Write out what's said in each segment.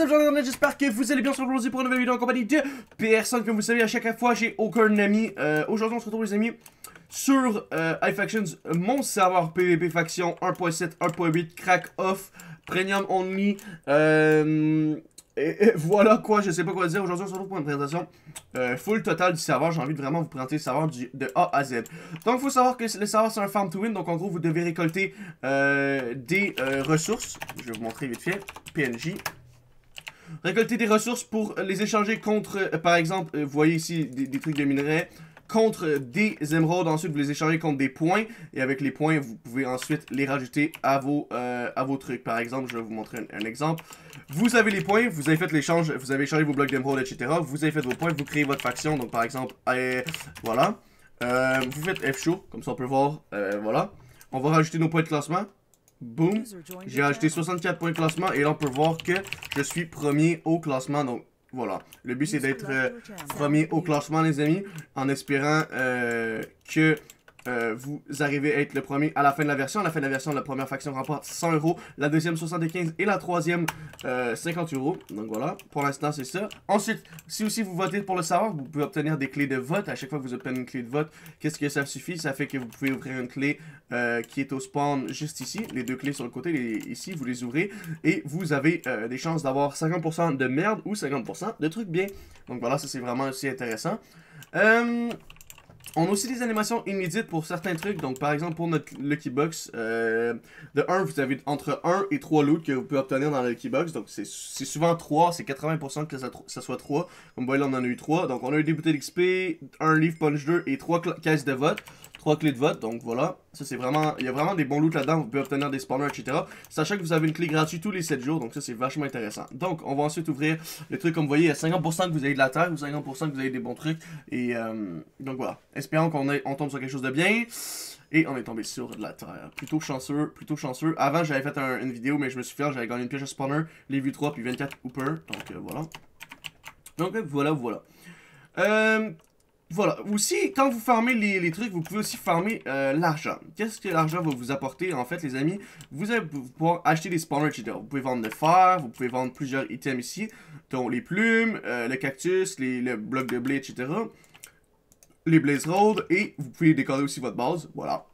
amis, j'espère que vous allez bien sur aujourd'hui pour une nouvelle vidéo en compagnie de personne. Comme vous savez, à chaque fois, j'ai aucun ami. Euh, aujourd'hui, on se retrouve, les amis, sur euh, iFactions, mon serveur PVP faction 1.7, 1.8, crack off, premium only. Euh, et, voilà quoi, je sais pas quoi dire. Aujourd'hui, on se retrouve pour une présentation euh, full total du serveur. J'ai envie de vraiment vous présenter le serveur de A à Z. Donc, il faut savoir que le serveur, c'est un farm to win. Donc, en gros, vous devez récolter des ressources. Je vais vous montrer vite fait. PNJ. Récolter des ressources pour les échanger contre, euh, par exemple, euh, vous voyez ici des, trucs de minerais, contre des émeraudes. Ensuite, vous les échangez contre des points. Et avec les points, vous pouvez ensuite les rajouter à vos, euh, à vos trucs. Par exemple, je vais vous montrer un, exemple. Vous avez les points, vous avez fait l'échange, vous avez échangé vos blocs d'émeraudes, etc. Vous avez fait vos points, vous créez votre faction. Donc, par exemple, voilà. vous faites F show, comme ça on peut voir. voilà. On va rajouter nos points de classement. Boom. J'ai acheté 64 points de classement et là on peut voir que je suis premier au classement. Donc voilà. Le but c'est d'être euh, premier au classement les amis. En espérant euh, que euh, vous arrivez à être le premier à la fin de la version. À la fin de la version, la première faction remporte 100 euros, la deuxième 75 et la troisième 50 euh, euros. Donc voilà, pour l'instant c'est ça. Ensuite, si aussi vous votez pour le savoir, vous pouvez obtenir des clés de vote. À chaque fois que vous obtenez une clé de vote, qu'est-ce que ça suffit Ça fait que vous pouvez ouvrir une clé euh, qui est au spawn juste ici. Les deux clés sur le côté, ici, vous les ouvrez et vous avez des chances d'avoir 50% de merde ou 50% de trucs bien. Donc voilà, ça c'est vraiment aussi intéressant. Euh, on a aussi des animations inédites pour certains trucs. Donc, par exemple, pour notre Lucky Box, euh, de 1, vous avez entre 1 et 3 loot que vous pouvez obtenir dans la Lucky Box. Donc, c'est souvent 3, c'est 80% que ça, ça, soit 3. Comme vous voyez, là, on en a eu 3. Donc, on a eu des bouteilles d'XP, un Leaf punch 2 et 3 caisses de vote. 3 clés de vote, donc voilà. Ça, c'est vraiment, il y a vraiment des bons loots là-dedans, vous pouvez obtenir des spawners, etc. Sachant que vous avez une clé gratuite tous les 7 jours, donc ça, c'est vachement intéressant. Donc, on va ensuite ouvrir le truc, comme vous voyez, il y a 50% que vous avez de la terre, ou 50% que vous avez des bons trucs, et euh, donc voilà. Espérons qu'on on tombe sur quelque chose de bien. Et on est tombé sur de la terre. Plutôt chanceux, plutôt chanceux. Avant, j'avais fait une vidéo, mais je me suis fait, j'avais gagné une pioche à spawner, les vues 3, puis 24 hooper. Donc euh, voilà. Donc voilà, voilà. Euh, voilà. Aussi, quand vous farmez les, trucs, vous pouvez aussi farmer euh, l'argent. Qu'est-ce que l'argent va vous apporter, en fait, les amis? Vous allez pouvoir acheter des spawners, etc. Vous pouvez vendre le fer, vous pouvez vendre plusieurs items ici, dont les plumes, euh, le cactus, les, le bloc de blé, etc. Les blaze road, et vous pouvez décorer aussi votre base, voilà.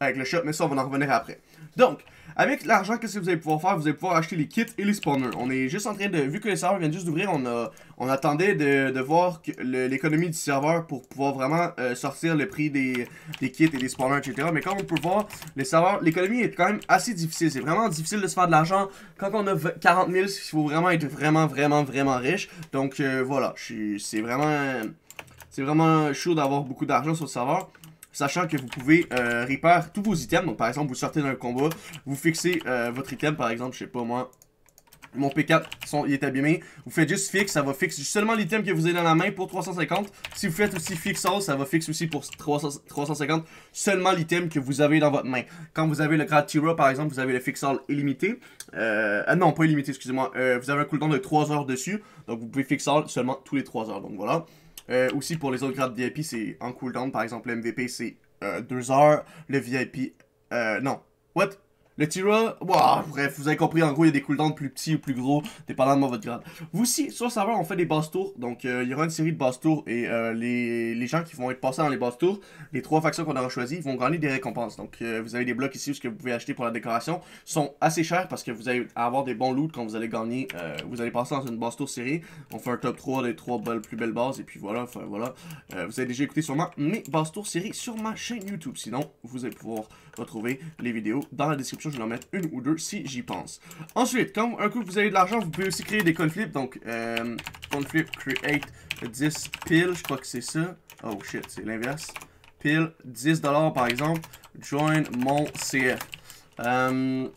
Avec le shop, mais ça, on va en revenir après. Donc, avec l'argent, qu'est-ce que vous allez pouvoir faire? Vous allez pouvoir acheter les kits et les spawners. On est juste en train de... Vu que les serveurs viennent juste d'ouvrir, on, a, on attendait de, de voir l'économie du serveur pour pouvoir vraiment euh, sortir le prix des, kits et des spawners, etc. Mais comme on peut voir, les serveurs, l'économie est quand même assez difficile. C'est vraiment difficile de se faire de l'argent. Quand on a 40 000, il faut vraiment être vraiment, vraiment, vraiment riche. Donc euh, voilà, c'est vraiment... C'est vraiment chaud d'avoir beaucoup d'argent sur le serveur sachant que vous pouvez euh, tous vos items. Donc, par exemple, vous sortez d'un combat, vous fixez euh, votre item, par exemple, je sais pas moi, mon P4 il est abîmé. Vous faites juste fixe, ça va fixer seulement l'item que vous avez dans la main pour 350. Si vous faites aussi fixe all, ça va fixe aussi pour 350 seulement l'item que vous avez dans votre main. Quand vous avez le grade Tira par exemple, vous avez le fixe all illimité. Euh, ah non, pas illimité, excusez-moi. Euh, vous avez un cooldown de 3 heures dessus. Donc vous pouvez fixe all seulement tous les 3 heures. Donc voilà. Euh, aussi, pour les autres grades VIP, c'est en cooldown. Par exemple, le MVP, c'est 2 euh, heures. Le VIP, euh, non. What? Le Tira, bref, vous avez compris, en gros, il y a des cooldowns plus petits ou plus gros, dépendant de votre grade. Vous aussi, sur le serveur, on fait des boss tours, donc euh, il y aura une série de boss tours, et euh, les, gens qui vont être passés dans les boss tours, les trois factions qu'on aura choisies, vont gagner des récompenses. Donc euh, vous avez des blocs ici, ce que vous pouvez acheter pour la décoration, sont assez chers, parce que vous allez avoir des bons loots quand vous allez gagner, vous allez passer dans une boss tour série, on fait un top 3 des trois plus belles bases, et puis voilà, enfin voilà. vous avez déjà écouté sûrement mes boss tours série sur ma chaîne YouTube, sinon vous allez pouvoir retrouver les vidéos dans la description. Je vais en mettre une ou deux si j'y pense. Ensuite, comme un coup vous avez de l'argent, vous pouvez aussi créer des conflits. Donc, euh, create 10 piles, je crois que c'est ça. Oh shit, c'est l'inverse. Pile 10$ dollars par exemple. Join mon CF. Euh,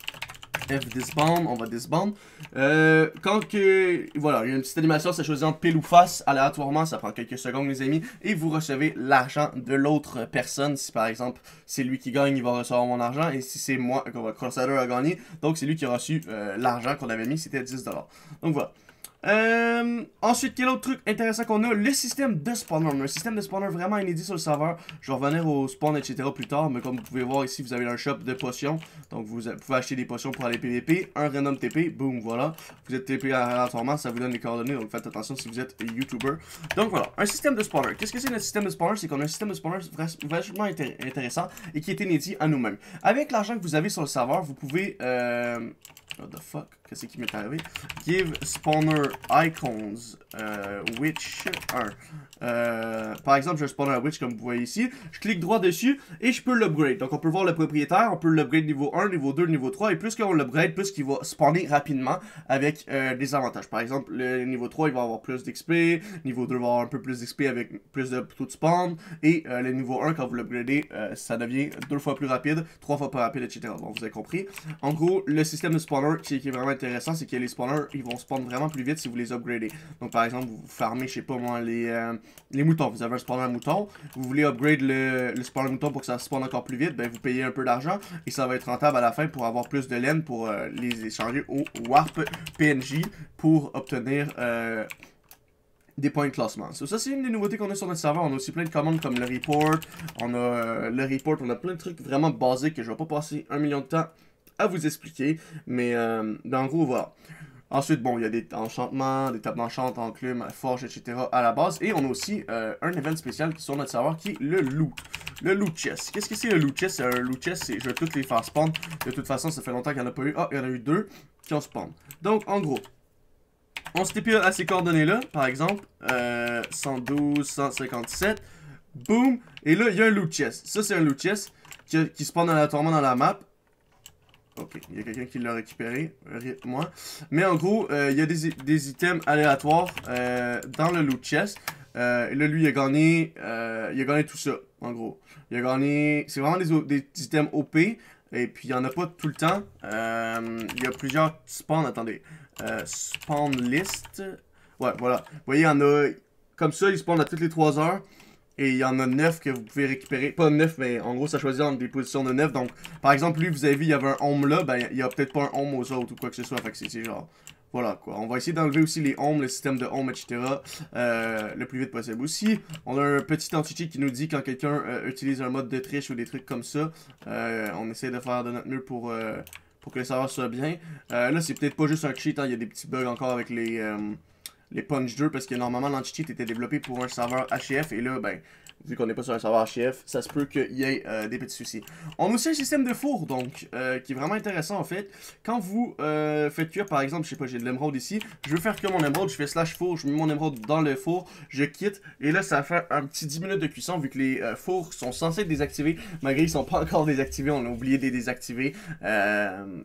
F disband, on va disband. Euh, quand que, voilà, il y a une petite animation, ça choisit en pile ou face, aléatoirement, ça prend quelques secondes les amis, et vous recevez l'argent de l'autre personne. Si par exemple, c'est lui qui gagne, il va recevoir mon argent, et si c'est moi, Crosshader a gagné, donc c'est lui qui a reçu euh, l'argent qu'on avait mis, c'était 10$. Donc voilà. Euh, ensuite, quel autre truc intéressant qu'on a Le système de spawner. Un système de spawner vraiment inédit sur le serveur. Je vais revenir au spawn, etc. plus tard. Mais comme vous pouvez voir ici, vous avez un shop de potions. Donc, vous pouvez acheter des potions pour aller PVP. Un random TP. Boum, voilà. Vous êtes TP aléatoirement. Ça vous donne les coordonnées. Donc, faites attention si vous êtes YouTuber. Donc, voilà. Un système de spawner. Qu'est-ce que c'est notre système de spawner C'est qu'on a un système de spawner vachement intéressant et qui est inédit à nous-mêmes. Avec l'argent que vous avez sur le serveur, vous pouvez. Euh, What the fuck? Qu'est-ce qui m'est arrivé? Give spawner icons, euh, which are euh, par exemple, je spawner un witch comme vous voyez ici. Je clique droit dessus et je peux l'upgrade. Donc, on peut voir le propriétaire, on peut l'upgrade niveau 1, niveau 2, niveau 3. Et plus qu'on l'upgrade, plus qu'il va spawner rapidement avec euh, des avantages. Par exemple, le niveau 3, il va avoir plus d'XP. Niveau 2 va avoir un peu plus d'XP avec plus de taux de spawn. Et euh, le niveau 1, quand vous l'upgradez, euh, ça devient deux fois plus rapide, trois fois plus rapide, etc. Bon, vous avez compris. En gros, le système de spawner qui, est vraiment intéressant, c'est que les spawners, ils vont spawn vraiment plus vite si vous les upgradez. Donc, par exemple, vous farmez, je sais pas moi, les, les moutons un spawner mouton, vous voulez upgrade le, le mouton pour que ça spawn encore plus vite, ben vous payez un peu d'argent et ça va être rentable à la fin pour avoir plus de laine pour euh, les échanger au Warp PNJ pour obtenir euh, des points de classement. ça, c'est une des nouveautés qu'on a sur notre serveur. On a aussi plein de commandes comme le report, on a euh, le report, on a plein de trucs vraiment basiques que je vais pas passer un million de temps à vous expliquer, mais dans ben, gros, voilà. Ensuite, bon, il y a des enchantements, des tables d'enchant, enclume, forge, etc. à la base. Et on a aussi euh, un event spécial sur notre serveur qui est le loup. Le loot chest. Qu'est-ce que c'est le loot chest? un euh, loot chest, c'est je vais toutes les faire spawn. De toute façon, ça fait longtemps qu'il n'y en a pas eu. Ah, il y en a eu deux qui ont spawn. Donc, en gros, on se dépile à ces coordonnées-là, par exemple, 112, 157, boom et là, il y a un loot chest. Ça, c'est un loot chest qui, qui spawn aléatoirement dans la map, Ok, oh, il y a quelqu'un qui l'a récupéré, moi. Mais en gros, euh, il y a des, des items aléatoires euh, dans le loot chest. Euh, et là, lui, il a gagné, euh, il a gagné tout ça, en gros. Il a gagné, c'est vraiment des, des, items OP. Et puis, il n'y en a pas tout le temps. il y a plusieurs spawns, attendez. spawn list. Ouais, voilà. Vous voyez, il y en a, comme ça, ils spawn à toutes les 3 heures et il y en a 9 que vous pouvez récupérer. Pas 9, mais en gros, ça choisit entre des positions de 9. Donc, par exemple, lui, vous avez vu, il y avait un home là, ben, il y a peut-être pas un home aux autres ou quoi que ce soit. Fait que c'est genre... Voilà quoi. On va essayer d'enlever aussi les homes, le système de home, etc. Euh, le plus vite possible. Aussi, on a un petit anti qui nous dit quand quelqu'un euh, utilise un mode de triche ou des trucs comme ça. Euh, on essaie de faire de notre mieux pour, pour que le serveur soit bien. là, c'est peut-être pas juste un cheat. Hein. Il y a des petits bugs encore avec les les Punch 2 parce que normalement l'anti-cheat était développé pour un serveur HF et là, ben, vu qu'on n'est pas sur un serveur HF, ça se peut qu'il y ait euh, des petits soucis. On a aussi un système de four donc, euh, qui est vraiment intéressant en fait. Quand vous euh, faites cuire par exemple, je sais pas, j'ai de l'émeraude ici, je veux faire que mon émeraude, je fais slash four, je mets mon émeraude dans le four, je quitte et là ça fait un petit 10 minutes de cuisson vu que les fours sont censés être désactivés, malgré ils sont pas encore désactivés, on a oublié de les désactiver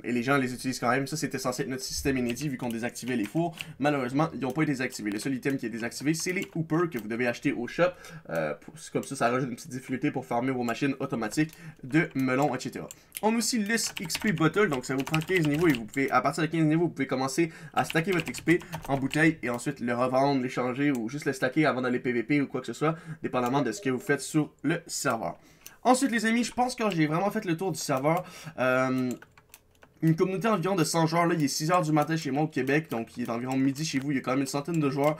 et les gens les utilisent quand même. Ça c'était censé être notre système inédit vu qu'on désactivait les fours. Malheureusement, ils n'ont pas été le seul item qui est désactivé, c'est les hoopers que vous devez acheter au shop. Euh, comme ça, ça rajoute une petite difficulté pour farmer vos machines automatiques de melon, etc. On a aussi l'US XP Bottle, donc ça vous prend 15 niveaux et vous pouvez, à partir de 15 niveaux, vous pouvez commencer à stacker votre XP en bouteille et ensuite le revendre, l'échanger ou juste le stacker avant d'aller PVP ou quoi que ce soit, dépendamment de ce que vous faites sur le serveur. Ensuite, les amis, je pense que j'ai vraiment fait le tour du serveur. Euh, une communauté environ de 100 joueurs. Là, il est 6h du matin chez moi au Québec, donc il est environ midi chez vous. Il y a quand même une centaine de joueurs.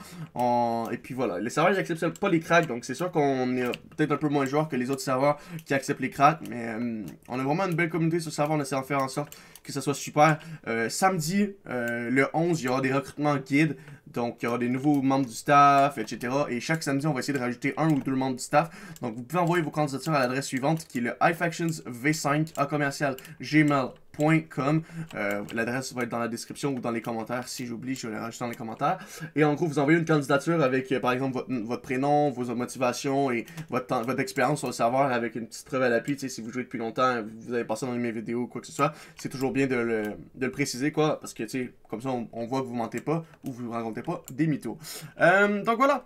Et puis voilà, les serveurs, ils acceptent pas les cracks, donc c'est sûr qu'on est peut-être un peu moins de joueurs que les autres serveurs qui acceptent les cracks. Mais euh, on a vraiment une belle communauté sur le serveur. On essaie de faire en sorte que ça soit super. Euh, samedi, euh, le 11, il y aura des recrutements guides. Donc, il y aura des nouveaux membres du staff, etc. Et chaque samedi, on va essayer de rajouter un ou deux membres du staff. Donc, vous pouvez envoyer vos candidatures à l'adresse suivante qui est le iFactionsv5 à commercial gmail euh, l'adresse va être dans la description ou dans les commentaires. Si j'oublie, je vais la rajouter dans les commentaires. Et en gros, vous envoyez une candidature avec, euh, par exemple, votre, prénom, vos motivations et votre, votre expérience sur le serveur avec une petite preuve à l'appui. Si vous jouez depuis longtemps, vous avez passé dans mes vidéos ou quoi que ce soit, c'est toujours bien de le, préciser, quoi. Parce que, tu sais, comme ça, on, voit que vous mentez pas ou vous ne racontez pas des mythos. Euh, donc voilà,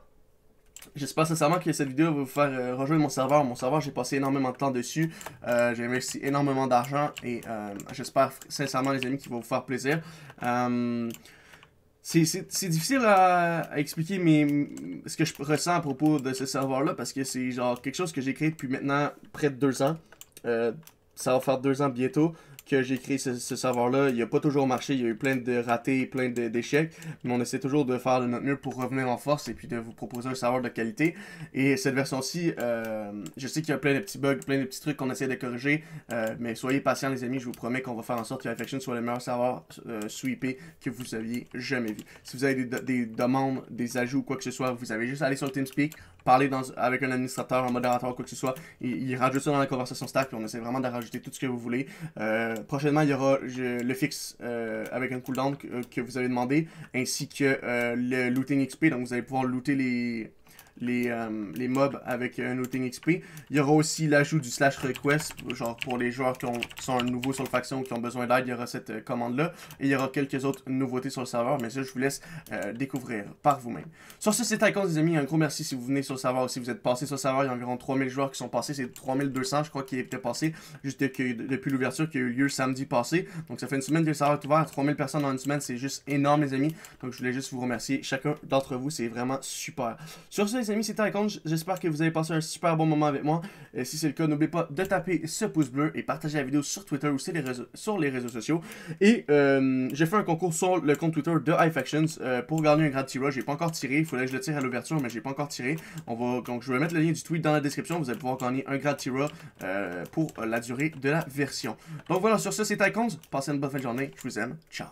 J'espère sincèrement que cette vidéo va vous faire euh, rejoindre mon serveur. Mon serveur, j'ai passé énormément de temps dessus. Euh, j'ai investi énormément d'argent et euh, j'espère sincèrement, les amis, qu'il va vous faire plaisir. c'est difficile à, expliquer mais, ce que je ressens à propos de ce serveur-là parce que c'est genre quelque chose que j'ai créé depuis maintenant près de deux ans. ça va faire deux ans bientôt que j'ai créé ce, serveur-là, il n'a pas toujours marché. Il y a eu plein de ratés, plein d'échecs. Mais on essaie toujours de faire de notre mieux pour revenir en force et puis de vous proposer un serveur de qualité. Et cette version-ci, euh, je sais qu'il y a plein de petits bugs, plein de petits trucs qu'on essaie de corriger. Euh, mais soyez patients, les amis. Je vous promets qu'on va faire en sorte que la Faction soit le meilleur serveur euh, sweepé que vous aviez jamais vu. Si vous avez des, demandes, des ajouts, ou quoi que ce soit, vous avez juste à aller sur le TeamSpeak, parler avec un administrateur, un modérateur, quoi que ce soit. Il, rajoute ça dans la conversation stack puis on essaie vraiment de rajouter tout ce que vous voulez. Euh, prochainement, il y aura le fixe euh, avec un cooldown que, euh, que, vous avez demandé, ainsi que le looting XP. Donc, vous allez pouvoir looter les, les, euh, les mobs avec un outing XP. Il y aura aussi l'ajout du slash request, genre pour les joueurs qui, sont nouveaux sur le faction, qui ont besoin d'aide, il y aura cette euh, commande-là. Et il y aura quelques autres nouveautés sur le serveur, mais ça, je vous laisse euh, découvrir par vous-même. Sur ce, c'est Icons, les amis. Un gros merci si vous venez sur le serveur ou si vous êtes passé sur le serveur. Il y a environ 3000 joueurs qui sont passés. C'est 3200, je crois, qui étaient passés juste depuis l'ouverture qui a eu lieu samedi passé. Donc, ça fait une semaine que le serveur est ouvert. 3000 personnes en une semaine, c'est juste énorme, les amis. Donc, je voulais juste vous remercier chacun d'entre vous. C'est vraiment super. Sur ce, amis, c'était J'espère que vous avez passé un super bon moment avec moi. Et si c'est le cas, n'oubliez pas de taper ce pouce bleu et partager la vidéo sur Twitter ou sur les réseaux, sociaux. Et euh, j'ai fait un concours sur le compte Twitter de iFactions euh, pour gagner un grade tirage. J'ai pas encore tiré, il fallait que je le tire à l'ouverture, mais j'ai pas encore tiré. On va, donc je vais mettre le lien du tweet dans la description. Vous allez pouvoir gagner un grade tirage euh, pour la durée de la version. Donc voilà, sur ce, c'est Icons. Passez une bonne fin de journée. Je vous aime. Ciao.